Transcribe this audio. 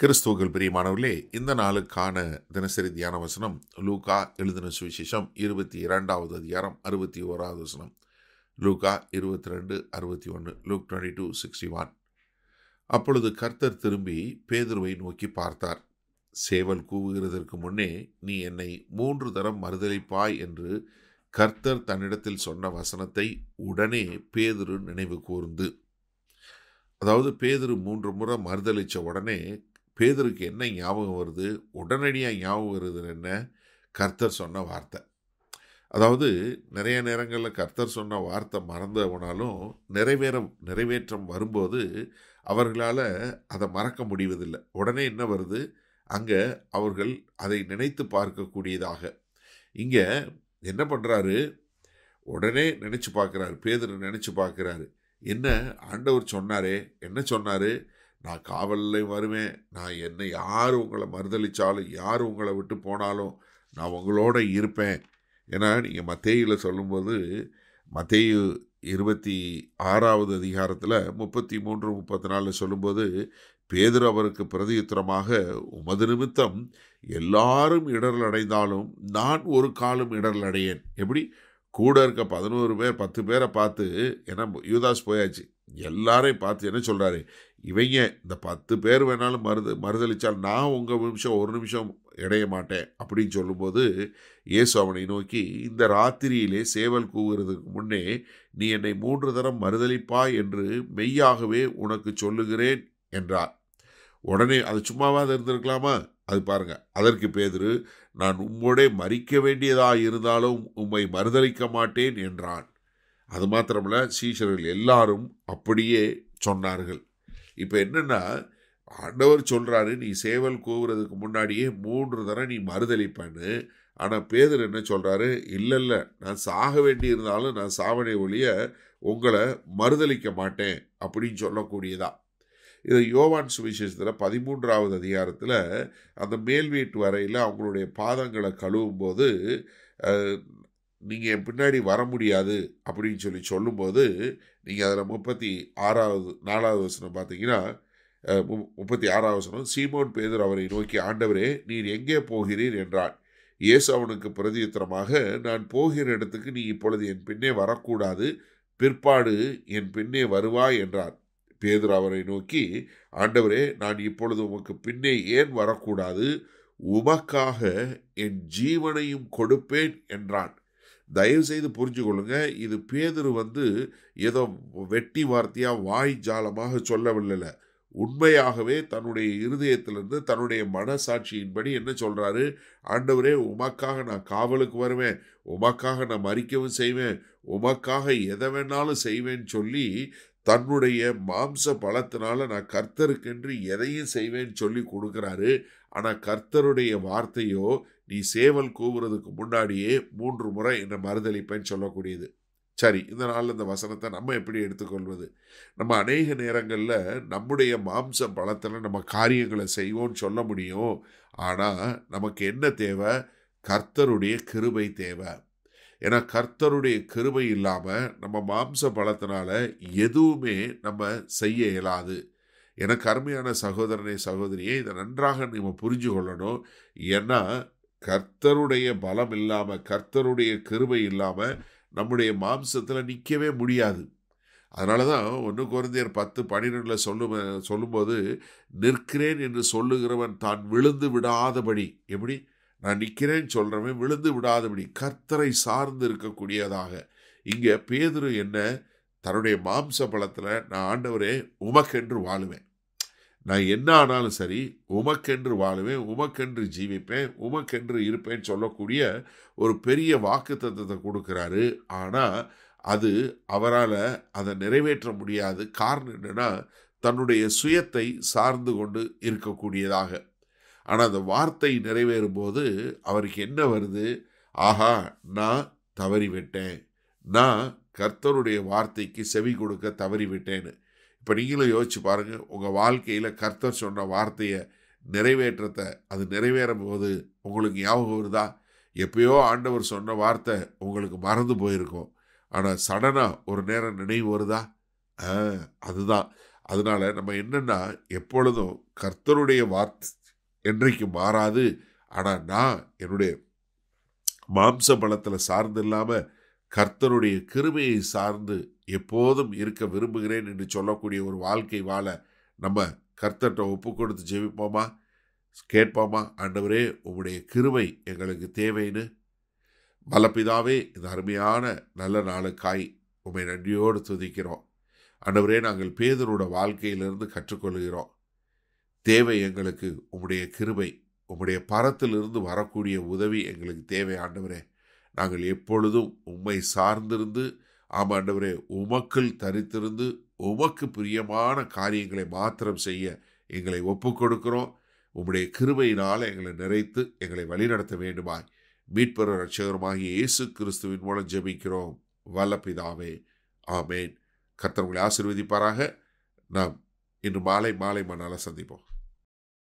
கிறிஸ்துவர்கள் பிரியமானவர்களே இந்த நாளுக்கான தினசரி தியான வசனம் லூகா எழுதின சுவிசேஷம் இருபத்தி இரண்டாவது அதிகாரம் அறுபத்தி ஓராவது வசனம் லூகா இருபத்தி ரெண்டு அறுபத்தி ஒன்று Luke twenty two sixty one அப்பொழுது கர்த்தர் திரும்பி பேதுருவை நோக்கி பார்த்தார் சேவல் கூவுகிறதற்கு முன்னே நீ என்னை மூன்று தரம் மறுதளிப்பாய் என்று கர்த்தர் தன்னிடத்தில் சொன்ன வசனத்தை உடனே பேதுரு நினைவு கூர்ந்து அதாவது பேதுரு மூன்று முறை மறுதளித்த உடனே பேதருக்கு என்ன ஞாபகம் வருது உடனடியாக ஞாபகம் வருது என்ன கர்த்தர் சொன்ன வார்த்தை அதாவது நிறைய நேரங்களில் கர்த்தர் சொன்ன வார்த்தை மறந்தவனாலும் நிறைவேற நிறைவேற்றம் வரும்போது அவர்களால் அதை மறக்க முடிவதில்லை உடனே என்ன வருது அங்கே அவர்கள் அதை நினைத்து பார்க்கக்கூடியதாக இங்கே என்ன பண்ணுறாரு உடனே நினச்சி பார்க்குறாரு பேதர் நினச்சி பார்க்குறாரு என்ன ஆண்டவர் சொன்னாரே என்ன சொன்னார் நான் காவலில் வருவேன் நான் என்னை யார் உங்களை மறுதளித்தாலும் யார் உங்களை விட்டு போனாலும் நான் உங்களோட இருப்பேன் ஏன்னா நீங்கள் மத்தேயில் சொல்லும்போது மத்தேயு இருபத்தி ஆறாவது அதிகாரத்தில் முப்பத்தி மூன்று முப்பத்தி நாலில் சொல்லும்போது பேதர் அவருக்கு பிரதியுத்திரமாக உமது நிமித்தம் எல்லாரும் இடரல் அடைந்தாலும் நான் ஒரு காலம் இடரல் அடையேன் எப்படி கூட இருக்க பதினோரு பேர் பத்து பேரை பார்த்து ஏன்னா யூதாஸ் போயாச்சு எல்லாரையும் பார்த்து என்ன சொல்கிறாரு இவங்க இந்த பத்து பேர் வேணாலும் மறுது மறுதளித்தால் நான் உங்கள் நிமிஷம் ஒரு நிமிஷம் இடைய மாட்டேன் அப்படின்னு சொல்லும்போது இயேசு அவனை நோக்கி இந்த ராத்திரியிலே சேவல் கூவுறதுக்கு முன்னே நீ என்னை மூன்று தரம் மறுதளிப்பாய் என்று மெய்யாகவே உனக்கு சொல்லுகிறேன் என்றார் உடனே அது சும்மாவாக இருந்திருக்கலாமா அது பாருங்கள் அதற்கு பேதிரு நான் உம்மோடே மறிக்க வேண்டியதாக இருந்தாலும் உம்மை மறுதளிக்க மாட்டேன் என்றான் அது மாத்திரமல்ல சீஷர்கள் எல்லாரும் அப்படியே சொன்னார்கள் இப்போ என்னென்னா ஆண்டவர் சொல்கிறாரு நீ சேவல் கூவுறதுக்கு முன்னாடியே மூன்று தடவை நீ மறுதளிப்பேன்னு ஆனால் பேதர் என்ன சொல்கிறாரு இல்லை இல்லை நான் சாக வேண்டி இருந்தாலும் நான் சாவனை ஒழிய உங்களை மறுதளிக்க மாட்டேன் அப்படின்னு சொல்லக்கூடியதா இது யோவான் சுவிசேஷத்தில் பதிமூன்றாவது அதிகாரத்தில் அந்த மேல் வீட்டு வரையில் அவங்களுடைய பாதங்களை கழுவும் போது நீங்கள் என் பின்னாடி வர முடியாது அப்படின்னு சொல்லி சொல்லும்போது நீங்கள் அதில் முப்பத்தி ஆறாவது நாலாவது வசனம் பார்த்தீங்கன்னா மு முப்பத்தி ஆறாவது வசனம் சீமோன் பேதர் அவரை நோக்கி ஆண்டவரே நீர் எங்கே போகிறீர் என்றான் இயேசு அவனுக்கு பிரதியுத்திரமாக நான் போகிற இடத்துக்கு நீ இப்பொழுது என் பின்னே வரக்கூடாது பிற்பாடு என் பின்னே வருவாய் என்றார் பேதர் அவரை நோக்கி ஆண்டவரே நான் இப்பொழுது உமக்கு பின்னே ஏன் வரக்கூடாது உமக்காக என் ஜீவனையும் கொடுப்பேன் என்றான் தயவுசெய்து புரிஞ்சு கொள்ளுங்க இது பேதர் வந்து ஏதோ வெட்டி வார்த்தையாக வாய் ஜாலமாக சொல்லவில்லை உண்மையாகவே தன்னுடைய இருதயத்திலிருந்து தன்னுடைய மனசாட்சியின்படி என்ன சொல்கிறாரு ஆண்டவரே உமக்காக நான் காவலுக்கு வருவேன் உமக்காக நான் மறிக்கவும் செய்வேன் உமக்காக எதை வேணாலும் செய்வேன்னு சொல்லி தன்னுடைய மாம்ச பலத்தினால நான் கர்த்தருக்கென்று எதையும் செய்வேன்னு சொல்லி கொடுக்குறாரு ஆனால் கர்த்தருடைய வார்த்தையோ நீ சேவல் கூவுறதுக்கு முன்னாடியே மூன்று முறை என்னை மறுதளிப்பேன்னு சொல்லக்கூடியது சரி இந்த நாளில் இந்த வசனத்தை நம்ம எப்படி எடுத்துக்கொள்வது நம்ம அநேக நேரங்களில் நம்முடைய மாம்ச பலத்தில் நம்ம காரியங்களை செய்வோம்னு சொல்ல முடியும் ஆனால் நமக்கு என்ன தேவை கர்த்தருடைய கிருபை தேவை ஏன்னா கர்த்தருடைய கிருபை இல்லாமல் நம்ம மாம்ச பலத்தினால எதுவுமே நம்ம செய்ய இயலாது எனக்கு அருமையான சகோதரனை சகோதரியை இதை நன்றாக நம்ம புரிஞ்சு கொள்ளணும் ஏன்னா கர்த்தருடைய பலம் இல்லாமல் கர்த்தருடைய கிருபை இல்லாமல் நம்முடைய மாம்சத்தில் நிற்கவே முடியாது அதனால தான் ஒன்று குழந்தையர் பத்து பனிரெண்டில் சொல்லும் சொல்லும்போது நிற்கிறேன் என்று சொல்லுகிறவன் தான் விழுந்து விடாதபடி எப்படி நான் நிற்கிறேன்னு சொல்கிறவன் விழுந்து விடாதபடி கர்த்தரை சார்ந்து இருக்கக்கூடியதாக இங்கே பேதுரு என்ன தன்னுடைய மாம்ச பலத்தில் நான் ஆண்டவரே உமக்கென்று வாழுவேன் நான் என்ன ஆனாலும் சரி உமக்கென்று வாழுவேன் உமக்கென்று ஜீவிப்பேன் உமக்கென்று இருப்பேன்னு சொல்லக்கூடிய ஒரு பெரிய வாக்கு தத்துவத்தை கொடுக்குறாரு ஆனால் அது அவரால் அதை நிறைவேற்ற முடியாது காரணம் என்னென்னா தன்னுடைய சுயத்தை சார்ந்து கொண்டு இருக்கக்கூடியதாக ஆனால் அந்த வார்த்தை நிறைவேறும் போது அவருக்கு என்ன வருது ஆஹா நான் தவறிவிட்டேன் நான் கர்த்தருடைய வார்த்தைக்கு செவி கொடுக்க தவறிவிட்டேன்னு இப்போ நீங்களும் யோசிச்சு பாருங்கள் உங்கள் வாழ்க்கையில் கர்த்தர் சொன்ன வார்த்தையை நிறைவேற்றத்தை அது நிறைவேறும் போது உங்களுக்கு ஞாபகம் வருதா எப்பயோ ஆண்டவர் சொன்ன வார்த்தை உங்களுக்கு மறந்து போயிருக்கும் ஆனால் சடனாக ஒரு நேரம் நினைவு வருதா அதுதான் அதனால் நம்ம என்னென்னா எப்பொழுதும் கர்த்தருடைய வார்த்தை என்றைக்கு மாறாது ஆனால் நான் என்னுடைய மாம்ச பலத்தில் சார்ந்து இல்லாமல் கர்த்தருடைய கிருமையை சார்ந்து எப்போதும் இருக்க விரும்புகிறேன் என்று சொல்லக்கூடிய ஒரு வாழ்க்கை வாழ நம்ம கர்த்தர்கிட்ட ஒப்பு கொடுத்து ஜெபிப்போமா கேட்போமா ஆண்டவரே உங்களுடைய கிருமை எங்களுக்கு தேவைன்னு பலப்பிதாவே இந்த அருமையான நல்ல நாளுக்காய் உண்மை நன்றியோடு துதிக்கிறோம் ஆண்டவரே நாங்கள் பேதரோட வாழ்க்கையிலிருந்து கற்றுக்கொள்கிறோம் தேவை எங்களுக்கு உம்முடைய கிருபை உம்முடைய பரத்திலிருந்து வரக்கூடிய உதவி எங்களுக்கு தேவை ஆண்டவரே நாங்கள் எப்பொழுதும் உம்மை சார்ந்திருந்து ஆமாம் ஆண்டவரே உமக்குள் தரித்திருந்து உமக்கு பிரியமான காரியங்களை மாத்திரம் செய்ய எங்களை ஒப்பு கொடுக்கிறோம் உம்முடைய கிருபையினால் எங்களை நிறைத்து எங்களை வழிநடத்த வேண்டுமாய் மீட்பர் ரட்சகருமாகிய இயேசு கிறிஸ்துவின் மூலம் ஜெபிக்கிறோம் வல்லப்பிதாவே ஆமேன் கர்த்தவங்களை ஆசிர்வதிப்பாராக நாம் இன்று மாலை மாலை மணால சந்திப்போம்